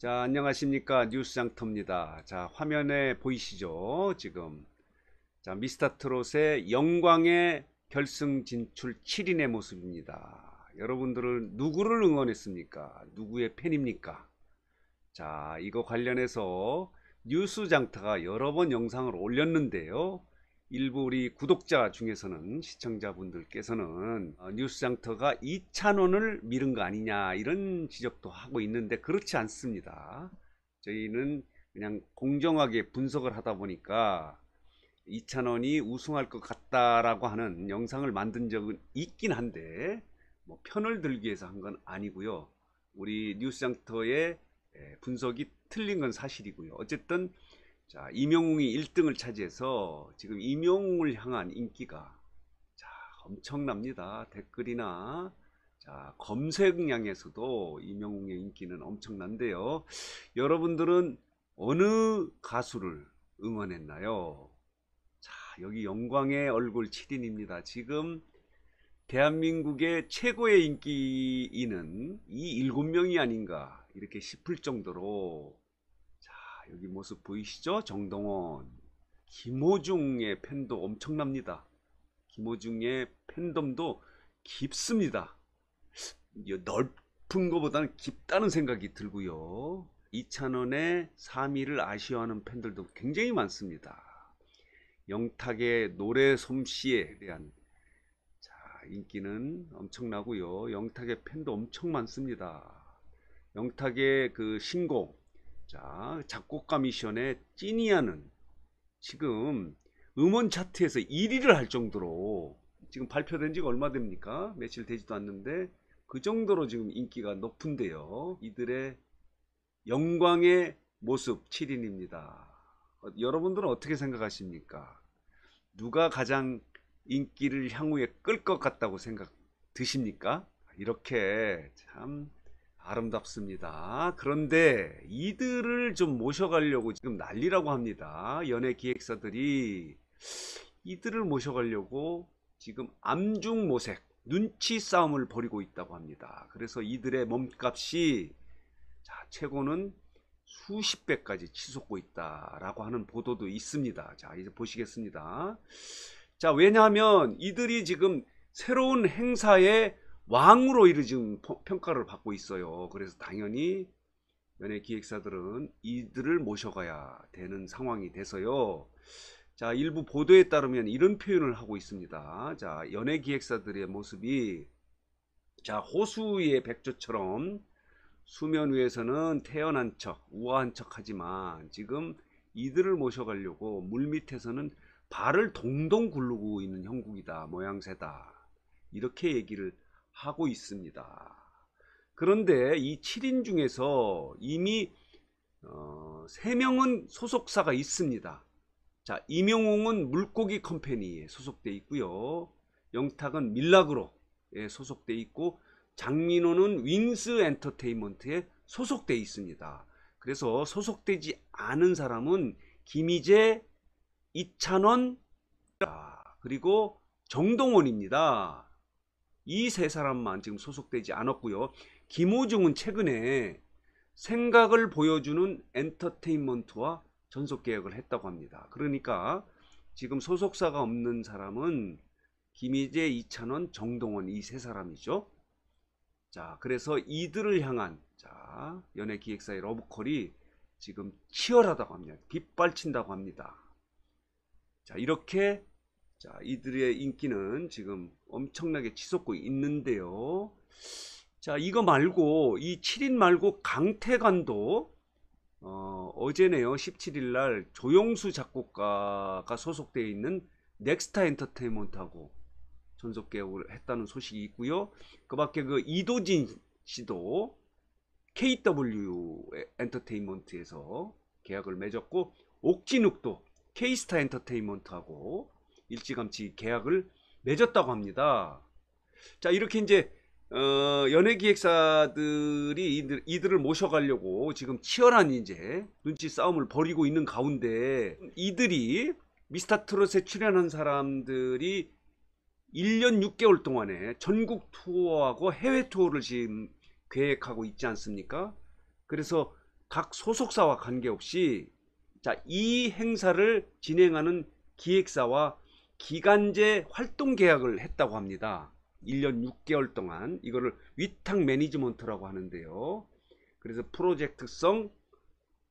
자 안녕하십니까 뉴스장터입니다 자 화면에 보이시죠 지금 자 미스터트롯의 영광의 결승 진출 7인의 모습입니다 여러분들은 누구를 응원했습니까 누구의 팬입니까 자 이거 관련해서 뉴스장터가 여러 번 영상을 올렸는데요 일부 우리 구독자 중에서는 시청자분들께서는 어, 뉴스장터가 이찬원을 미룬 거 아니냐 이런 지적도 하고 있는데 그렇지 않습니다. 저희는 그냥 공정하게 분석을 하다 보니까 이찬원이 우승할 것 같다라고 하는 영상을 만든 적은 있긴 한데 뭐 편을 들기 위해서 한 건 아니고요. 우리 뉴스장터의 예, 분석이 틀린 건 사실이고요. 어쨌든 자, 이명웅이 1등을 차지해서 지금 임영웅을 향한 인기가 자, 엄청납니다. 댓글이나 자, 검색량에서도 임영웅의 인기는 엄청난데요. 여러분들은 어느 가수를 응원했나요? 자, 여기 영광의 얼굴 7인입니다. 지금 대한민국의 최고의 인기인은 이 7명이 아닌가 이렇게 싶을 정도로 여기 모습 보이시죠? 정동원 김호중의 팬도 엄청납니다. 김호중의 팬덤도 깊습니다. 넓은 것보다는 깊다는 생각이 들고요. 이찬원의 3위를 아쉬워하는 팬들도 굉장히 많습니다. 영탁의 노래 솜씨에 대한 자, 인기는 엄청나고요. 영탁의 팬도 엄청 많습니다. 영탁의 그 신곡 자, 작곡가 미션의 찐이야는 지금 음원 차트에서 1위를 할 정도로 지금 발표된 지가 얼마 됩니까? 며칠 되지도 않는데 그 정도로 지금 인기가 높은데요. 이들의 영광의 모습 7인입니다. 어, 여러분들은 어떻게 생각하십니까? 누가 가장 인기를 향후에 끌 것 같다고 생각 드십니까? 이렇게 참 아름답습니다. 그런데 이들을 좀 모셔가려고 지금 난리라고 합니다. 연예 기획사들이 이들을 모셔가려고 지금 암중 모색, 눈치 싸움을 벌이고 있다고 합니다. 그래서 이들의 몸값이 자, 최고는 수십 배까지 치솟고 있다라고 하는 보도도 있습니다. 자, 이제 보시겠습니다. 자, 왜냐하면 이들이 지금 새로운 행사에 왕으로 이르 지금 평가를 받고 있어요. 그래서 당연히 연예 기획사들은 이들을 모셔가야 되는 상황이 돼서요. 자, 일부 보도에 따르면 이런 표현을 하고 있습니다. 자, 연예 기획사들의 모습이 자, 호수의 백조처럼 수면 위에서는 태연한 척, 우아한 척 하지만 지금 이들을 모셔가려고 물 밑에서는 발을 동동 굴르고 있는 형국이다, 모양새다. 이렇게 얘기를 하고 있습니다. 그런데 이 7인 중에서 이미 어, 3명은 소속사가 있습니다. 자, 임영웅은 물고기 컴퍼니에 소속돼 있고요. 영탁은 밀락으로에 소속돼 있고 장민호는 윙스 엔터테인먼트에 소속돼 있습니다. 그래서 소속되지 않은 사람은 김희재, 이찬원, 아, 그리고 정동원입니다. 이세 사람만 지금 소속되지 않았고요. 김호중은 최근에 생각을 보여주는 엔터테인먼트와 전속 계약을 했다고 합니다. 그러니까 지금 소속사가 없는 사람은 김희재, 이찬원, 정동원 이 세 사람이죠. 자, 그래서 이들을 향한 자, 연예 기획사의 러브콜이 지금 치열하다고 합니다. 빗발친다고 합니다. 자, 이렇게 자, 이들의 인기는 지금 엄청나게 치솟고 있는데요. 자, 이거 말고 이 7인 말고 강태관도 어, 어제네요. 17일 날조용수 작곡가가 소속되어 있는 넥스타 엔터테인먼트하고 전속 개혁을 했다는 소식이 있고요. 그 밖에 그 이도진 씨도 KW 엔터테인먼트에서 계약을 맺었고 옥진욱도 K스타 엔터테인먼트하고 일찌감치 계약을 맺었다고 합니다. 자 이렇게 이제 어, 연예기획사들이 이들, 이들을 모셔가려고 지금 치열한 이제 눈치 싸움을 벌이고 있는 가운데 이들이 미스터트롯에 출연한 사람들이 1년 6개월 동안에 전국 투어하고 해외 투어를 지금 계획하고 있지 않습니까? 그래서 각 소속사와 관계없이 자, 이 행사를 진행하는 기획사와 기간제 활동 계약을 했다고 합니다. 1년 6개월 동안 이거를 위탁 매니지먼트라고 하는데요. 그래서 프로젝트성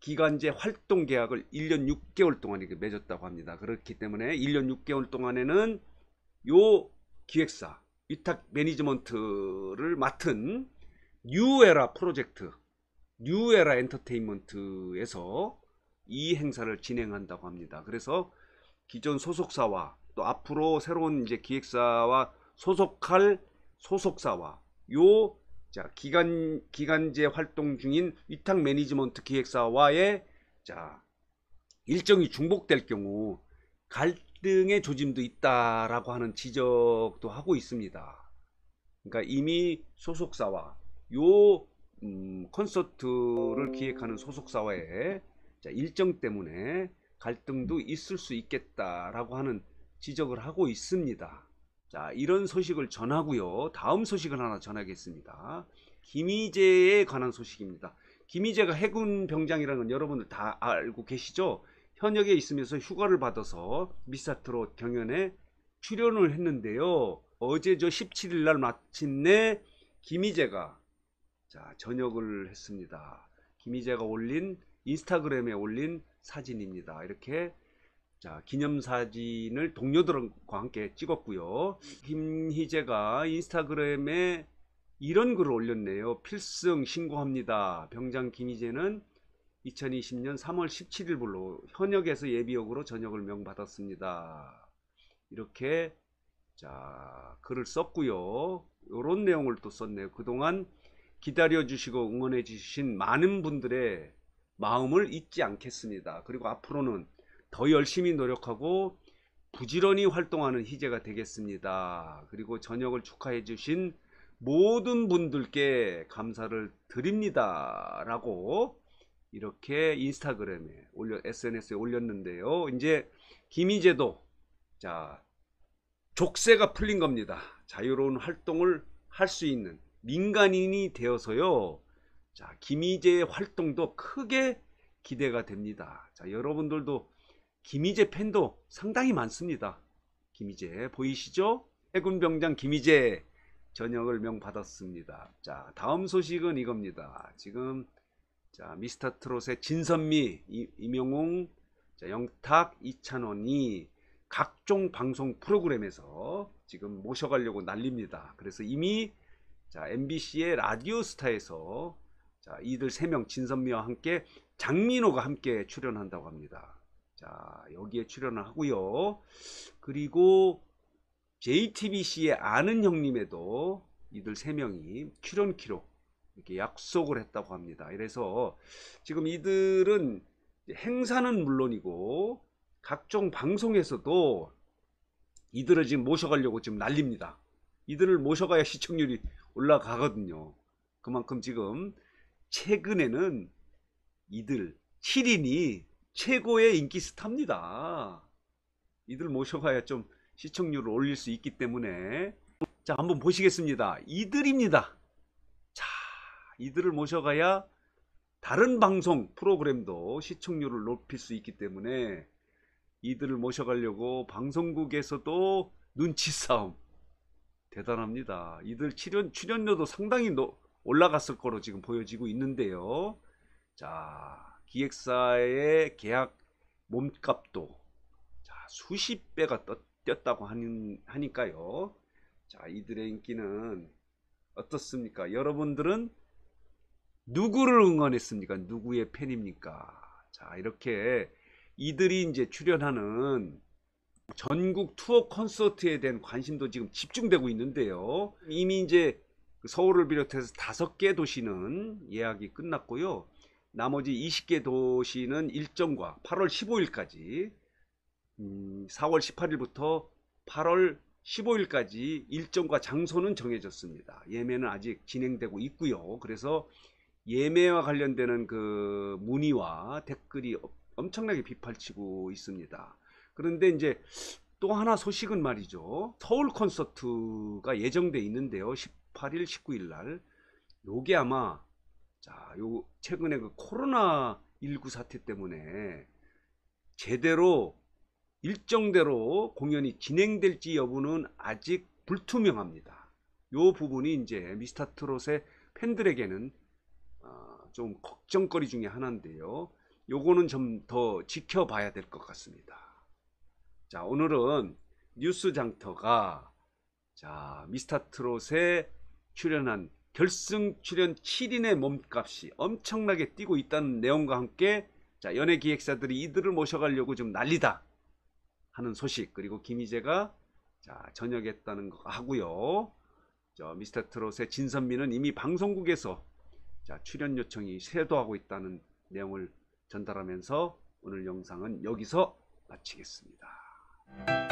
기간제 활동 계약을 1년 6개월 동안 이렇게 맺었다고 합니다. 그렇기 때문에 1년 6개월 동안에는 요 기획사 위탁 매니지먼트를 맡은 뉴에라 프로젝트 뉴에라 엔터테인먼트에서 이 행사를 진행한다고 합니다. 그래서 기존 소속사와 또 앞으로 새로운 이제 기획사와 소속할 소속사와 요 자, 기간 기간제 활동 중인 위탁 매니지먼트 기획사와의 자, 일정이 중복될 경우 갈등의 조짐도 있다라고 하는 지적도 하고 있습니다. 그러니까 이미 소속사와 요 음, 콘서트를 기획하는 소속사와의 자, 일정 때문에 갈등도 있을 수 있겠다라고 하는 지적을 하고 있습니다. 자, 이런 소식을 전하고요. 다음 소식을 하나 전하겠습니다. 김희재에 관한 소식입니다. 김희재가 해군 병장이라는 건 여러분들 다 알고 계시죠? 현역에 있으면서 휴가를 받아서 미사트로 경연에 출연을 했는데요. 어제 저 17일 날 마침내 김희재가 자, 전역을 했습니다. 김희재가 올린 인스타그램에 올린 사진입니다. 이렇게 자 기념사진을 동료들과 함께 찍었고요 김희재가 인스타그램에 이런 글을 올렸네요 필승 신고합니다 병장 김희재는 2020년 3월 17일부로 현역에서 예비역으로 전역을 명받았습니다 이렇게 자 글을 썼고요 이런 내용을 또 썼네요 그동안 기다려 주시고 응원해 주신 많은 분들의 마음을 잊지 않겠습니다 그리고 앞으로는 더 열심히 노력하고 부지런히 활동하는 희재가 되겠습니다. 그리고 저녁을 축하해 주신 모든 분들께 감사를 드립니다. 라고 이렇게 인스타그램에 올려 SNS에 올렸는데요. 이제 김희재도 자 족쇄가 풀린 겁니다. 자유로운 활동을 할 수 있는 민간인이 되어서요. 자 김희재의 활동도 크게 기대가 됩니다. 자 여러분들도 김희재 팬도 상당히 많습니다. 김희재 보이시죠? 해군병장 김희재 전역을 명받았습니다. 자 다음 소식은 이겁니다. 지금 자 미스터트롯의 진선미, 이, 임영웅, 자, 영탁, 이찬원이 각종 방송 프로그램에서 지금 모셔가려고 난립니다. 그래서 이미 자, MBC의 라디오스타에서 자, 이들 세 명 진선미와 함께 장민호가 함께 출연한다고 합니다. 자 여기에 출연을 하고요. 그리고 JTBC의 아는 형님에도 이들 세 명이 출연 기록 이렇게 약속을 했다고 합니다. 그래서 지금 이들은 행사는 물론이고 각종 방송에서도 이들을 지금 모셔가려고 지금 난립니다. 이들을 모셔가야 시청률이 올라가거든요. 그만큼 지금 최근에는 이들 7인이 최고의 인기 스타입니다. 이들 모셔가야좀 시청률을 올릴 수 있기 때문에 자 한번 보시겠습니다. 이들입니다. 자 이들을 모셔가야 다른 방송 프로그램도 시청률을 높일 수 있기 때문에 이들을 모셔가려고 방송국에서도 눈치 싸움 대단합니다. 이들 출연, 출연료도 상당히 올라갔을 거로 지금 보여지고 있는데요. 자, 기획사의 계약 몸값도 자, 수십 배가 떴, 뛰었다고 하니, 하니까요. 자, 이들의 인기는 어떻습니까? 여러분들은 누구를 응원했습니까? 누구의 팬입니까? 자, 이렇게 이들이 이제 출연하는 전국 투어 콘서트에 대한 관심도 지금 집중되고 있는데요. 이미 이제 그 서울을 비롯해서 다섯 개 도시는 예약이 끝났고요. 나머지 20개 도시는 일정과 8월 15일까지 4월 음, 18일부터 8월 15일까지 일정과 장소는 정해졌습니다. 예매는 아직 진행되고 있고요. 그래서 예매와 관련되는 그 문의와 댓글이 엄청나게 비팔치고 있습니다. 그런데 이제 또 하나 소식은 말이죠. 서울 콘서트가 예정돼 있는데요. 18일, 19일 날. 요게 아마 자, 요 최근에 그 코로나 19 사태 때문에 제대로 일정대로 공연이 진행될지 여부는 아직 불투명합니다. 요 부분이 이제 미스터 트롯의 팬들에게는 아, 좀 걱정거리 중에 하나인데요. 요거는 좀 더 지켜봐야 될 것 같습니다. 자, 오늘은 뉴스 장터가 자, 미스터 트롯에 출연한 결승 출연 7인의 몸값이 엄청나게 뛰고 있다는 내용과 함께 자 연예 기획사들이 이들을 모셔가려고 좀 난리다 하는 소식 그리고 김희재가 자 전역했다는 거 하고요. 저 미스터 트롯의 진선미는 이미 방송국에서 자 출연 요청이 쇄도하고 있다는 내용을 전달하면서 오늘 영상은 여기서 마치겠습니다.